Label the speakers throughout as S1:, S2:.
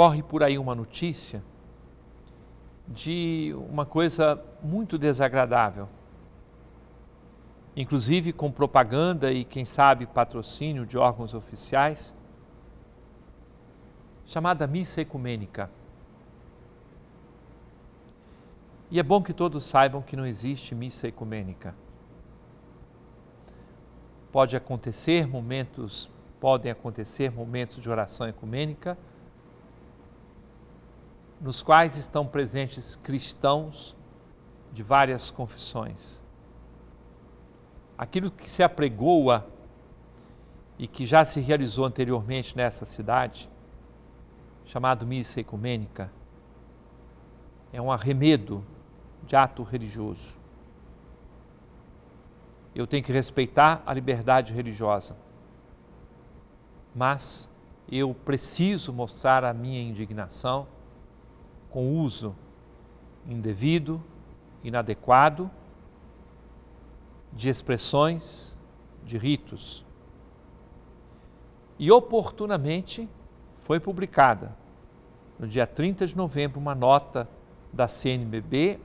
S1: corre por aí uma notícia de uma coisa muito desagradável, inclusive com propaganda e, quem sabe, patrocínio de órgãos oficiais, chamada missa ecumênica. E é bom que todos saibam que não existe missa ecumênica. Pode acontecer momentos, podem acontecer momentos de oração ecumênica nos quais estão presentes cristãos de várias confissões. Aquilo que se apregoa e que já se realizou anteriormente nessa cidade, chamado missa ecumênica, é um arremedo de ato religioso. Eu tenho que respeitar a liberdade religiosa, mas eu preciso mostrar a minha indignação com uso indevido, inadequado de expressões, de ritos. E oportunamente foi publicada, no dia 30 de novembro, uma nota da CNBB,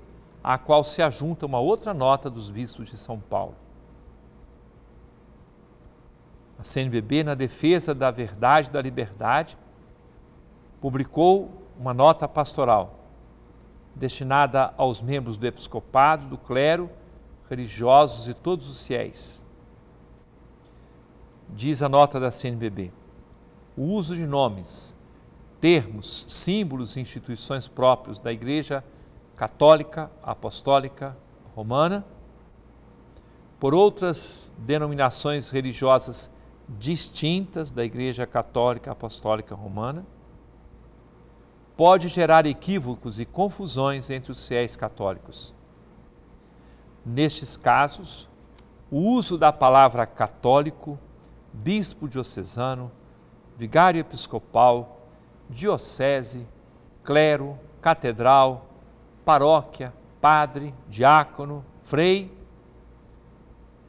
S1: à qual se ajunta uma outra nota dos bispos de São Paulo. A CNBB, na defesa da verdade e da liberdade, publicou uma nota pastoral destinada aos membros do episcopado, do clero, religiosos e todos os fiéis. Diz a nota da CNBB: o uso de nomes, termos, símbolos e instituições próprios da Igreja Católica, Apostólica, Romana, por outras denominações religiosas distintas da Igreja Católica Apostólica Romana, pode gerar equívocos e confusões entre os fiéis católicos. Nestes casos, o uso da palavra católico, bispo diocesano, vigário episcopal, diocese, clero, catedral, paróquia, padre, diácono, frei,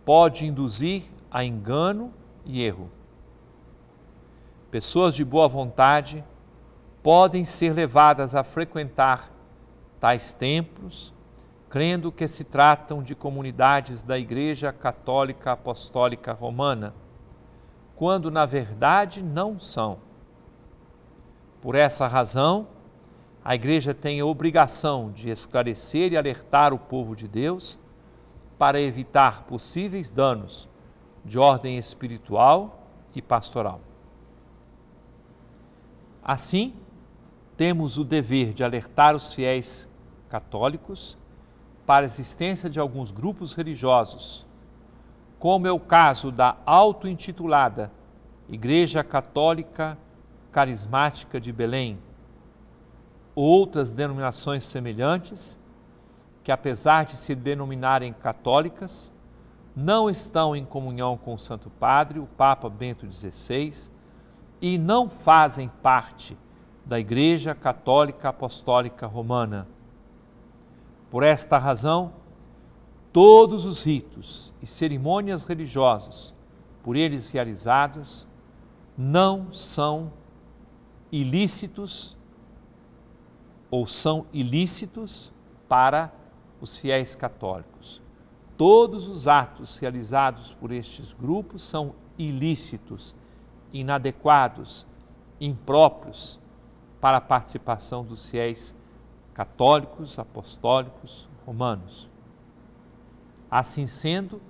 S1: pode induzir a engano e erro. Pessoas de boa vontade podem ser levadas a frequentar tais templos, crendo que se tratam de comunidades da Igreja Católica Apostólica Romana, quando na verdade não são. Por essa razão, a Igreja tem a obrigação de esclarecer e alertar o povo de Deus para evitar possíveis danos de ordem espiritual e pastoral. Assim, temos o dever de alertar os fiéis católicos para a existência de alguns grupos religiosos, como é o caso da auto-intitulada Igreja Católica Carismática de Belém, outras denominações semelhantes, que apesar de se denominarem católicas, não estão em comunhão com o Santo Padre, o Papa Bento XVI, e não fazem parte da Igreja Católica Apostólica Romana. Por esta razão, todos os ritos e cerimônias religiosas por eles realizados não são ilícitos ou são ilícitos para os fiéis católicos. Todos os atos realizados por estes grupos são ilícitos, inadequados, impróprios, para a participação dos fiéis católicos, apostólicos, romanos. Assim sendo,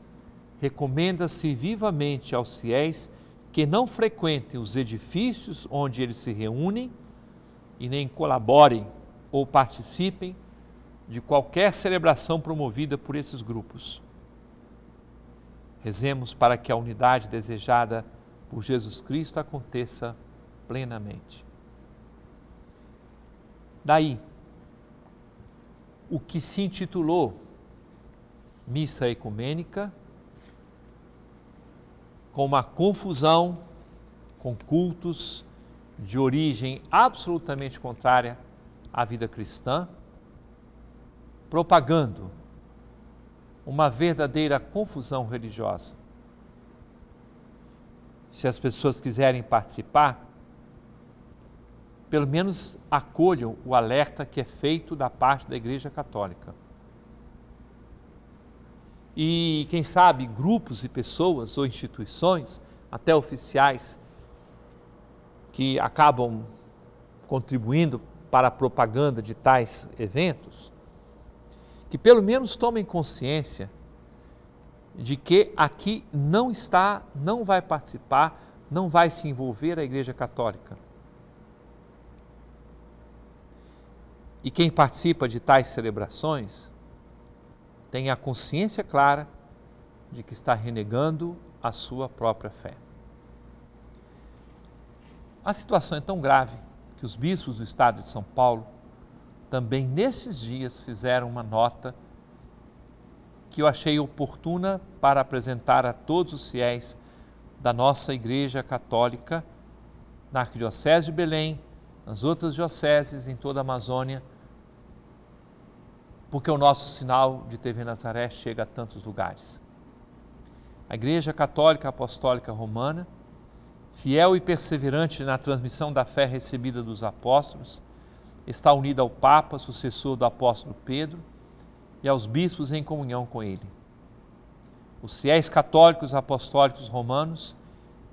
S1: recomenda-se vivamente aos fiéis que não frequentem os edifícios onde eles se reúnem e nem colaborem ou participem de qualquer celebração promovida por esses grupos. Rezemos para que a unidade desejada por Jesus Cristo aconteça plenamente. Daí, o que se intitulou missa ecumênica, com uma confusão com cultos de origem absolutamente contrária à vida cristã, propagando uma verdadeira confusão religiosa. Se as pessoas quiserem participar, pelo menos acolham o alerta que é feito da parte da Igreja Católica. E quem sabe grupos e pessoas ou instituições, até oficiais, que acabam contribuindo para a propaganda de tais eventos, que pelo menos tomem consciência de que aqui não está, não vai participar, não vai se envolver a Igreja Católica E quem participa de tais celebrações tem a consciência clara de que está renegando a sua própria fé. A situação é tão grave que os bispos do estado de São Paulo também nesses dias fizeram uma nota que eu achei oportuna para apresentar a todos os fiéis da nossa Igreja Católica na Arquidiocese de Belém, nas outras dioceses em toda a Amazônia porque o nosso sinal de TV Nazaré chega a tantos lugares. A Igreja Católica Apostólica Romana, fiel e perseverante na transmissão da fé recebida dos apóstolos, está unida ao Papa, sucessor do apóstolo Pedro, e aos bispos em comunhão com ele. Os fiéis católicos apostólicos romanos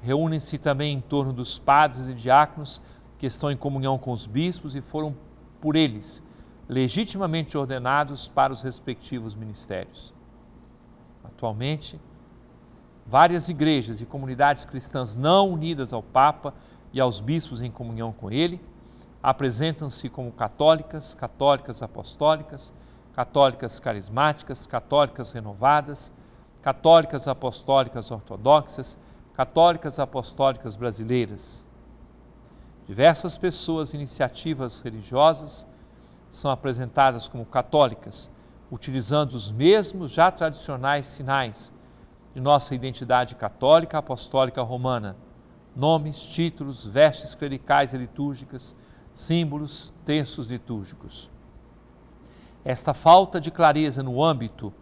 S1: reúnem-se também em torno dos padres e diáconos que estão em comunhão com os bispos e foram por eles legitimamente ordenados para os respectivos ministérios. Atualmente, várias igrejas e comunidades cristãs não unidas ao Papa e aos bispos em comunhão com ele apresentam-se como católicas, católicas apostólicas, católicas carismáticas, católicas renovadas, católicas apostólicas ortodoxas, católicas apostólicas brasileiras. Diversas pessoas, iniciativas religiosas, são apresentadas como católicas, utilizando os mesmos já tradicionais sinais de nossa identidade católica apostólica romana: nomes, títulos, vestes clericais e litúrgicas, símbolos, textos litúrgicos. Esta falta de clareza no âmbito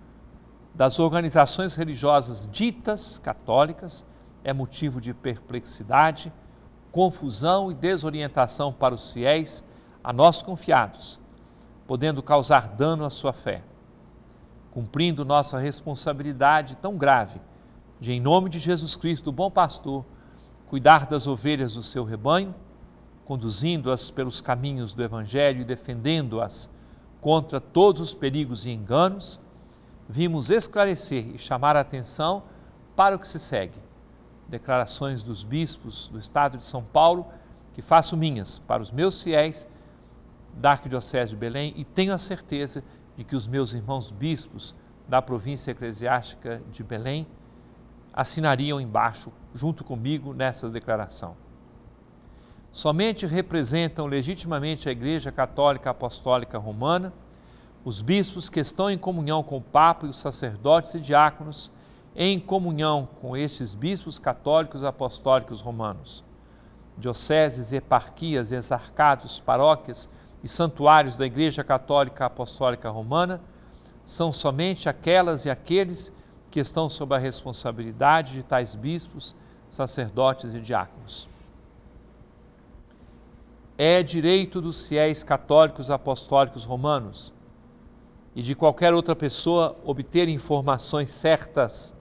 S1: das organizações religiosas ditas católicas é motivo de perplexidade, confusão e desorientação para os fiéis a nós confiados podendo causar dano à sua fé. Cumprindo nossa responsabilidade tão grave de, em nome de Jesus Cristo, o bom pastor, cuidar das ovelhas do seu rebanho, conduzindo-as pelos caminhos do Evangelho e defendendo-as contra todos os perigos e enganos, vimos esclarecer e chamar a atenção para o que se segue. Declarações dos bispos do Estado de São Paulo, que faço minhas para os meus fiéis da Arquidiocese de Belém e tenho a certeza de que os meus irmãos bispos da província eclesiástica de Belém assinariam embaixo, junto comigo, nessa declaração. Somente representam legitimamente a Igreja Católica Apostólica Romana os bispos que estão em comunhão com o Papa e os sacerdotes e diáconos, em comunhão com estes bispos católicos apostólicos romanos. Dioceses, eparquias, exarcados, paróquias, e santuários da Igreja Católica Apostólica Romana são somente aquelas e aqueles que estão sob a responsabilidade de tais bispos, sacerdotes e diáconos. É direito dos fiéis católicos apostólicos romanos e de qualquer outra pessoa obter informações certas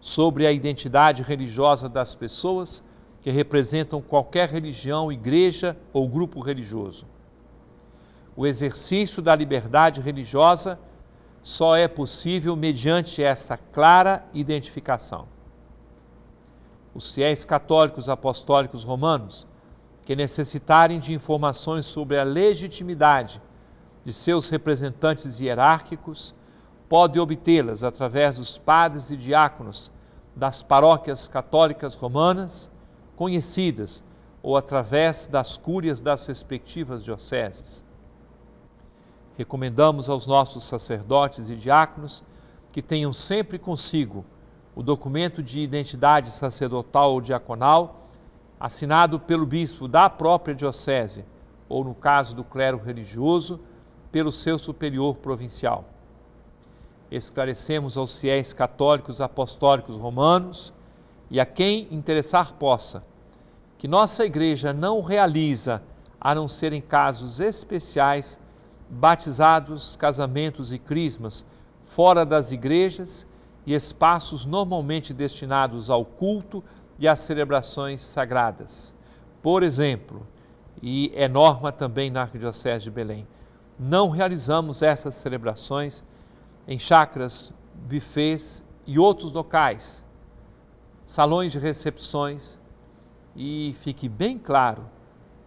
S1: sobre a identidade religiosa das pessoas que representam qualquer religião, igreja ou grupo religioso o exercício da liberdade religiosa só é possível mediante essa clara identificação. Os fiéis católicos apostólicos romanos que necessitarem de informações sobre a legitimidade de seus representantes hierárquicos podem obtê-las através dos padres e diáconos das paróquias católicas romanas conhecidas ou através das cúrias das respectivas dioceses. Recomendamos aos nossos sacerdotes e diáconos que tenham sempre consigo o documento de identidade sacerdotal ou diaconal, assinado pelo bispo da própria diocese, ou no caso do clero religioso, pelo seu superior provincial. Esclarecemos aos fiéis católicos apostólicos romanos e a quem interessar possa que nossa igreja não realiza, a não ser em casos especiais, batizados, casamentos e crismas fora das igrejas e espaços normalmente destinados ao culto e às celebrações sagradas. Por exemplo, e é norma também na Arquidiocese de Belém, não realizamos essas celebrações em chacras, bufês e outros locais, salões de recepções. E fique bem claro,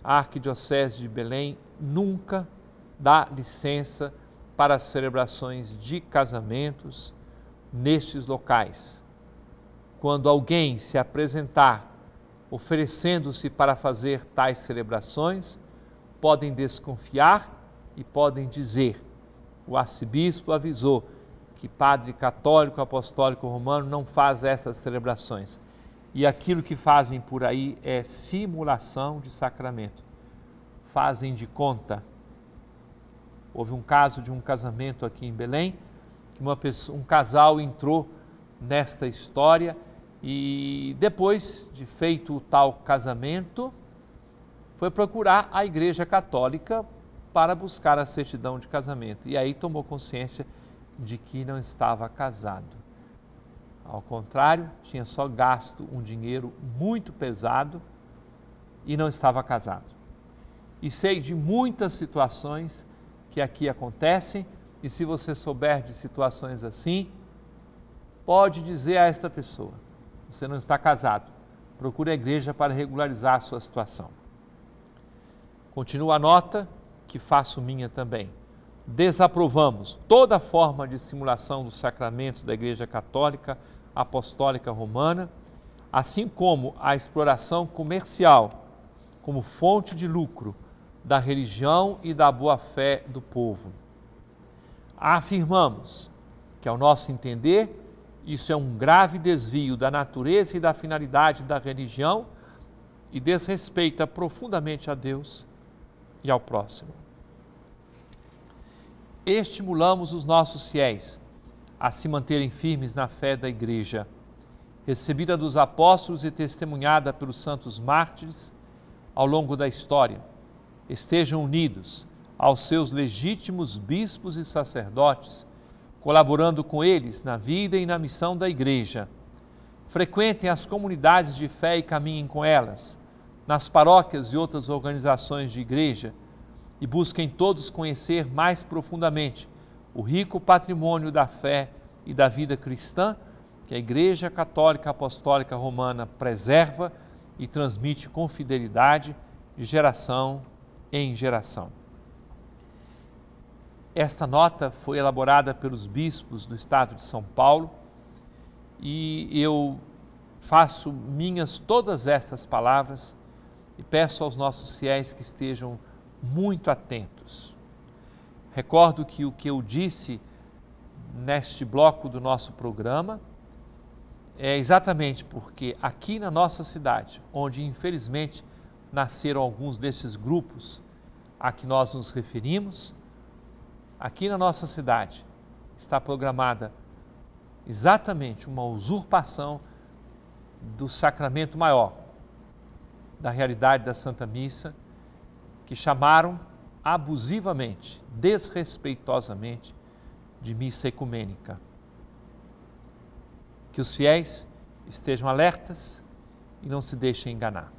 S1: a Arquidiocese de Belém nunca dá licença para as celebrações de casamentos nestes locais. Quando alguém se apresentar oferecendo-se para fazer tais celebrações, podem desconfiar e podem dizer: o arcebispo avisou que padre católico apostólico romano não faz essas celebrações. E aquilo que fazem por aí é simulação de sacramento. Fazem de conta Houve um caso de um casamento aqui em Belém, que uma pessoa, um casal entrou nesta história e depois de feito o tal casamento, foi procurar a Igreja Católica para buscar a certidão de casamento. E aí tomou consciência de que não estava casado. Ao contrário, tinha só gasto um dinheiro muito pesado e não estava casado. E sei de muitas situações que aqui acontecem, e se você souber de situações assim, pode dizer a esta pessoa: você não está casado, procure a igreja para regularizar a sua situação. Continua a nota, que faço minha também. Desaprovamos toda forma de simulação dos sacramentos da Igreja Católica Apostólica Romana, assim como a exploração comercial como fonte de lucro da religião e da boa-fé do povo. Afirmamos que, ao nosso entender, isso é um grave desvio da natureza e da finalidade da religião e desrespeita profundamente a Deus e ao próximo. Estimulamos os nossos fiéis a se manterem firmes na fé da Igreja, recebida dos apóstolos e testemunhada pelos santos mártires ao longo da história estejam unidos aos seus legítimos bispos e sacerdotes, colaborando com eles na vida e na missão da Igreja. Frequentem as comunidades de fé e caminhem com elas, nas paróquias e outras organizações de igreja, e busquem todos conhecer mais profundamente o rico patrimônio da fé e da vida cristã que a Igreja Católica Apostólica Romana preserva e transmite com fidelidade de geração em geração. Esta nota foi elaborada pelos bispos do estado de São Paulo e eu faço minhas todas estas palavras e peço aos nossos fiéis que estejam muito atentos. Recordo que o que eu disse neste bloco do nosso programa é exatamente porque aqui na nossa cidade, onde infelizmente nasceram alguns desses grupos a que nós nos referimos. Aqui na nossa cidade está programada exatamente uma usurpação do sacramento maior, da realidade da Santa Missa, que chamaram abusivamente, desrespeitosamente, de missa ecumênica. Que os fiéis estejam alertas e não se deixem enganar.